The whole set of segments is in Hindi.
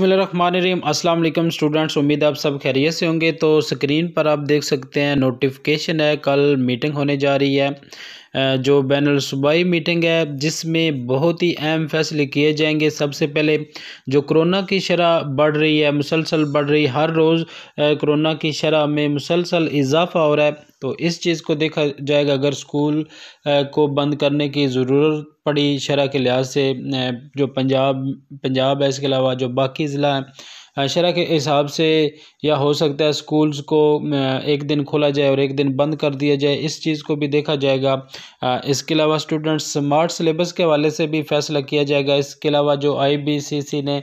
अस्सलाम स्टूडेंट्स उम्मीद आप सब खैरियत से होंगे तो स्क्रीन पर आप देख सकते हैं नोटिफिकेशन है कल मीटिंग होने जा रही है जो बैन सूबाई मीटिंग है जिसमें बहुत ही अहम फैसले किए जाएंगे सबसे पहले जो कोरोना की शरह बढ़ रही है मुसलसल बढ़ रही हर रोज़ कोरोना की शरह में मुसलसल इजाफा हो रहा है तो इस चीज़ को देखा जाएगा अगर स्कूल को बंद करने की ज़रूरत पड़ी शरह के लिहाज से जो पंजाब पंजाब है इसके अलावा जो बाकी ज़िला हैं शरह के हिसाब से या हो सकता है स्कूल्स को एक दिन खोला जाए और एक दिन बंद कर दिया जाए इस चीज़ को भी देखा जाएगा इसके अलावा स्टूडेंट्स स्मार्ट सिलेबस के हवाले से भी फैसला किया जाएगा इसके अलावा जो आईबीसीसी ने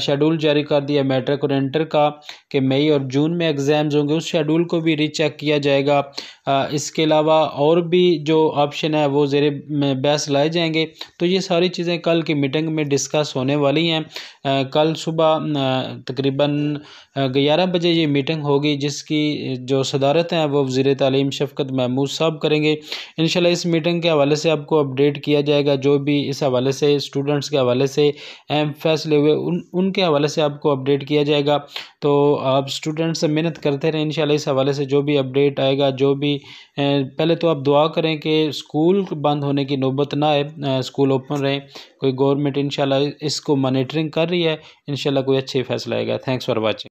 शेड्यूल जारी कर दिया मैट्रिक और इंटर का कि मई और जून में एग्ज़ाम्स होंगे उस शेड्यूल को भी रीचेक किया जाएगा इसके अलावा और भी जो ऑप्शन है वो जेर बहस लाए जाएंगे तो ये सारी चीज़ें कल की मीटिंग में डिस्कस होने वाली हैं कल सुबह तकरीबन ग्यारह बजे ये मीटिंग होगी जिसकी जो सदारत हैं वो वज़ी तालीम शफकत महमूद साहब करेंगे इन इस मीटिंग के हवाले से आपको अपडेट किया जाएगा जो भी इस हवाले से स्टूडेंट्स के हवाले से अहम फैसले हुए उन उनके हवाले से आपको अपडेट किया जाएगा तो आप स्टूडेंट्स से मेहनत करते रहें इन इस हवाले से जो भी अपडेट आएगा जो भी पहले तो आप दुआ करें कि स्कूल बंद होने की नौबत ना आए स्कूल ओपन रहें कोई गवर्नमेंट इन इसको मॉनिटरिंग कर रही है इन कोई अच्छे फैसले लाएगा थैंक्स फॉर वॉचिंग